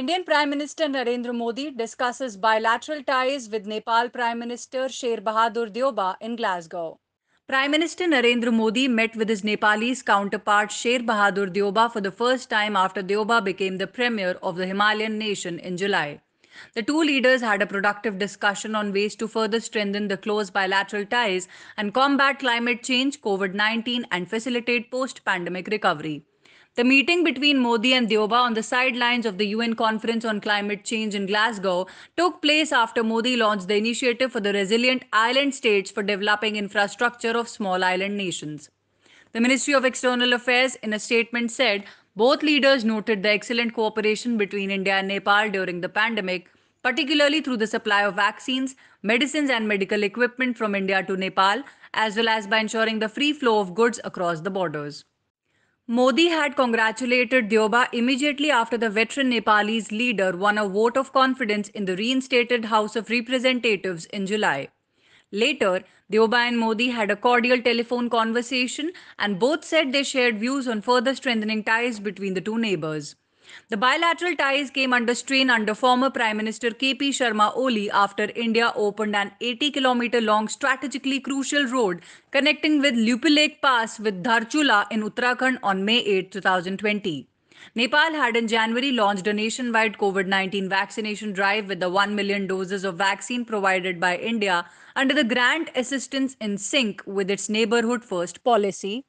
Indian Prime Minister Narendra Modi discusses bilateral ties with Nepal Prime Minister Sher Bahadur Dioba in Glasgow. Prime Minister Narendra Modi met with his Nepalese counterpart Sher Bahadur Dioba for the first time after Dioba became the premier of the Himalayan nation in July. The two leaders had a productive discussion on ways to further strengthen the close bilateral ties and combat climate change, COVID 19, and facilitate post pandemic recovery. The meeting between Modi and Dioba on the sidelines of the UN Conference on Climate Change in Glasgow took place after Modi launched the Initiative for the Resilient Island States for Developing Infrastructure of Small Island Nations. The Ministry of External Affairs, in a statement, said both leaders noted the excellent cooperation between India and Nepal during the pandemic, particularly through the supply of vaccines, medicines, and medical equipment from India to Nepal, as well as by ensuring the free flow of goods across the borders. Modi had congratulated Dioba immediately after the veteran Nepalese leader won a vote of confidence in the reinstated House of Representatives in July. Later, Dioba and Modi had a cordial telephone conversation and both said they shared views on further strengthening ties between the two neighbors. The bilateral ties came under strain under former Prime Minister KP Sharma Oli after India opened an 80 kilometer long strategically crucial road connecting with Lake Pass with Dharchula in Uttarakhand on May 8, 2020. Nepal had in January launched a nationwide COVID 19 vaccination drive with the 1 million doses of vaccine provided by India under the Grant Assistance in Sync with its Neighborhood First policy,